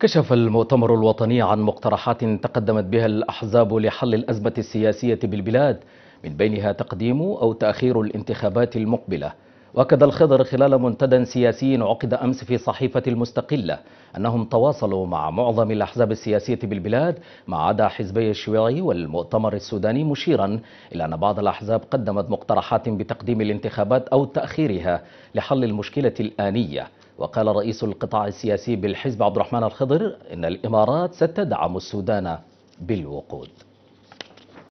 كشف المؤتمر الوطني عن مقترحات تقدمت بها الأحزاب لحل الأزمة السياسية بالبلاد من بينها تقديم أو تأخير الانتخابات المقبلة وأكد الخضر خلال منتدى سياسي عقد أمس في صحيفة المستقلة أنهم تواصلوا مع معظم الأحزاب السياسية بالبلاد ما عدا حزبي الشيوعي والمؤتمر السوداني مشيرا إلى أن بعض الأحزاب قدمت مقترحات بتقديم الانتخابات أو تأخيرها لحل المشكلة الآنية وقال رئيس القطاع السياسي بالحزب عبد الرحمن الخضر إن الإمارات ستدعم السودان بالوقود